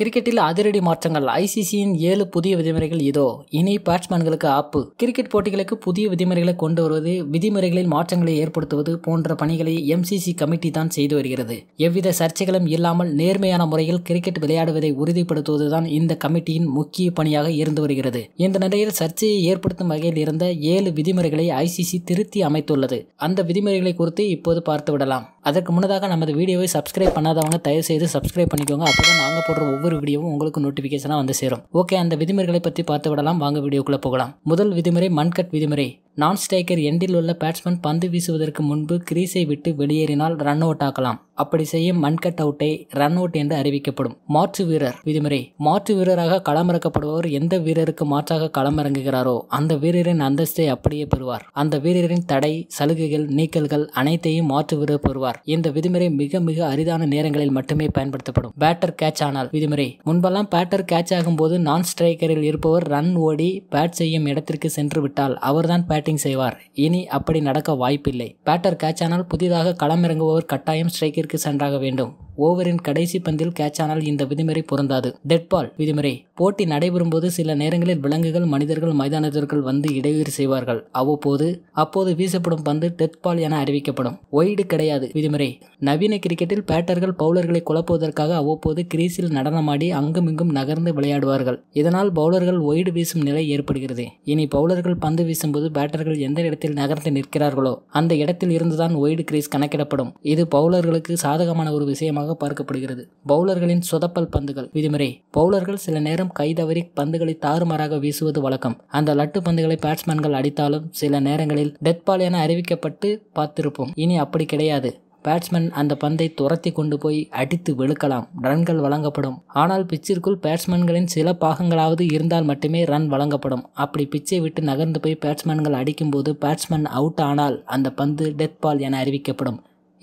கிரிக்கெட்டில் அதிரடி மாற்றங்கள் ஐசிசியின் ஏழு புதிய விதிமுறைகள் இதோ இனி பேட்ஸ்மேன்களுக்கு ஆப்பு கிரிக்கெட் போட்டிகளுக்கு புதிய விதிமுறைகளை கொண்டு வருவது விதிமுறைகளில் மாற்றங்களை ஏற்படுத்துவது போன்ற பணிகளை எம்சிசி கமிட்டி தான் செய்து வருகிறது எவ்வித சர்ச்சைகளும் இல்லாமல் நேர்மையான முறையில் கிரிக்கெட் விளையாடுவதை உறுதிப்படுத்துவதுதான் இந்த கமிட்டியின் முக்கிய பணியாக இருந்து வருகிறது இந்த நிலையில் சர்ச்சையை ஏற்படுத்தும் வகையில் இருந்த ஏழு விதிமுறைகளை ஐசிசி திருத்தி அமைத்துள்ளது அந்த விதிமுறைகளை குறித்து இப்போது பார்த்து விடலாம் அதற்கு முன்னதாக நமது வீடியோவை சப்ஸ்கிரைப் பண்ணாதவங்க தயவு செய்து சப்ஸ்கிரைப் பண்ணிக்கோங்க அப்போதான் நாங்கள் போடுற ஒவ்வொரு ஒவ்வொரு வீடியோவும் உங்களுக்கு நோட்டிபிகேஷனாக வந்து சேரும் ஓகே அந்த விதிமுறைகளை பற்றி பார்த்து விடலாம் வாங்க வீடியோக்குள்ளே போகலாம் முதல் விதிமுறை மண்கட் விதிமுறை நான் ஸ்டேக்கர் எண்டில் உள்ள பேட்ஸ்மேன் பந்து வீசுவதற்கு முன்பு கிரீஸை விட்டு வெளியேறினால் ரன் அவுட் ஆக்கலாம் அப்படி செய்யும் கட் அவுட்டை ரன் அவுட் என்று அறிவிக்கப்படும் மாற்று வீரர் விதிமுறை மாற்று வீரராக களமிறக்கப்படுபவர் எந்த வீரருக்கு மாற்றாக களமிறங்குகிறாரோ அந்த வீரரின் அந்தஸ்தை அப்படியே பெறுவார் அந்த வீரரின் தடை சலுகைகள் நீக்கல்கள் அனைத்தையும் மாற்று வீரர் பெறுவார் இந்த விதிமுறை மிக மிக அரிதான நேரங்களில் மட்டுமே பயன்படுத்தப்படும் பேட்டர் கேட்ச் ஆனால் விதிமுறை முன்பெல்லாம் பேட்டர் கேட்ச் ஆகும்போது நான் ஸ்ட்ரைக்கரில் இருப்பவர் ரன் ஓடி பேட் செய்யும் இடத்திற்கு சென்று விட்டால் அவர்தான் பேட் பேட்டிங் செய்வார் இனி அப்படி நடக்க வாய்ப்பில்லை பேட்டர் கேட்ச் ஆனால் புதிதாக களமிறங்குபவர் கட்டாயம் ஸ்ட்ரைக்கிற்கு சென்றாக வேண்டும் ஓவரின் கடைசி பந்தில் கேட்ச் ஆனால் இந்த விதிமுறை பொருந்தாது டெட்பால் விதிமுறை போட்டி நடைபெறும் போது சில நேரங்களில் விலங்குகள் மனிதர்கள் மைதானத்திற்குள் வந்து இடையூறு செய்வார்கள் அவ்வப்போது அப்போது வீசப்படும் பந்து டெட்பால் என அறிவிக்கப்படும் ஒய்டு கிடையாது விதிமுறை நவீன கிரிக்கெட்டில் பேட்டர்கள் பவுலர்களை குழப்புவதற்காக அவ்வப்போது கிரீஸில் நடனமாடி அங்குமிங்கும் நகர்ந்து விளையாடுவார்கள் இதனால் பவுலர்கள் ஒய்டு வீசும் நிலை ஏற்படுகிறது இனி பவுலர்கள் பந்து வீசும்போது பேட்டர்கள் எந்த இடத்தில் நகர்ந்து நிற்கிறார்களோ அந்த இடத்தில் இருந்துதான் ஒய்டு கிரீஸ் கணக்கிடப்படும் இது பவுலர்களுக்கு சாதகமான ஒரு விஷயமாக முக்கியமாக பார்க்கப்படுகிறது பவுலர்களின் சொதப்பல் பந்துகள் விதிமுறை பவுலர்கள் சில நேரம் கைதவறி பந்துகளை தாறுமாறாக வீசுவது வழக்கம் அந்த லட்டு பந்துகளை பேட்ஸ்மேன்கள் அடித்தாலும் சில நேரங்களில் டெத் பால் என அறிவிக்கப்பட்டு பார்த்திருப்போம் இனி அப்படி கிடையாது பேட்ஸ்மேன் அந்த பந்தை துரத்தி கொண்டு போய் அடித்து வெளுக்கலாம் ரன்கள் வழங்கப்படும் ஆனால் பிச்சிற்குள் பேட்ஸ்மேன்களின் சில பாகங்களாவது இருந்தால் மட்டுமே ரன் வழங்கப்படும் அப்படி பிச்சை விட்டு நகர்ந்து போய் பேட்ஸ்மேன்கள் அடிக்கும்போது பேட்ஸ்மேன் அவுட் ஆனால் அந்த பந்து டெத் பால் என அறிவிக்கப்படும்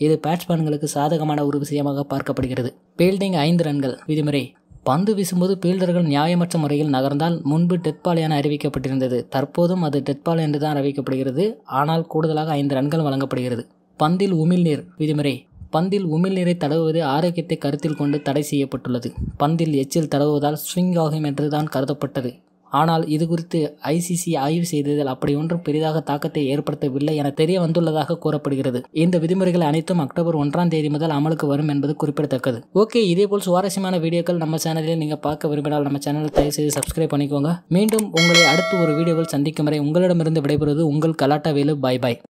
இது பேட்ஸ்மேன்களுக்கு சாதகமான ஒரு விஷயமாக பார்க்கப்படுகிறது பீல்டிங் ஐந்து ரன்கள் விதிமுறை பந்து வீசும்போது பீல்டர்கள் நியாயமற்ற முறையில் நகர்ந்தால் முன்பு டெட்பால் என அறிவிக்கப்பட்டிருந்தது தற்போதும் அது டெட்பால் என்று தான் அறிவிக்கப்படுகிறது ஆனால் கூடுதலாக ஐந்து ரன்கள் வழங்கப்படுகிறது பந்தில் உமிழ்நீர் விதிமுறை பந்தில் உமிழ்நீரை தடவுவது ஆரோக்கியத்தை கருத்தில் கொண்டு தடை செய்யப்பட்டுள்ளது பந்தில் எச்சில் தடவுவதால் ஸ்விங் ஆகும் என்று தான் கருதப்பட்டது ஆனால் இது குறித்து ஐசிசி ஆய்வு செய்ததில் அப்படி ஒன்றும் பெரிதாக தாக்கத்தை ஏற்படுத்தவில்லை என தெரிய வந்துள்ளதாக கூறப்படுகிறது இந்த விதிமுறைகள் அனைத்தும் அக்டோபர் ஒன்றாம் தேதி முதல் அமலுக்கு வரும் என்பது குறிப்பிடத்தக்கது ஓகே இதேபோல் சுவாரஸ்யமான வீடியோக்கள் நம்ம சேனலில் நீங்கள் பார்க்க விரும்பினால் நம்ம சேனலை தயவு செய்து சப்ஸ்கிரைப் பண்ணிக்கோங்க மீண்டும் உங்களை அடுத்து ஒரு வீடியோவில் சந்திக்கும் வரை உங்களிடமிருந்து விடைபெறுவது உங்கள் கலாட்டா வேலு பாய் பாய்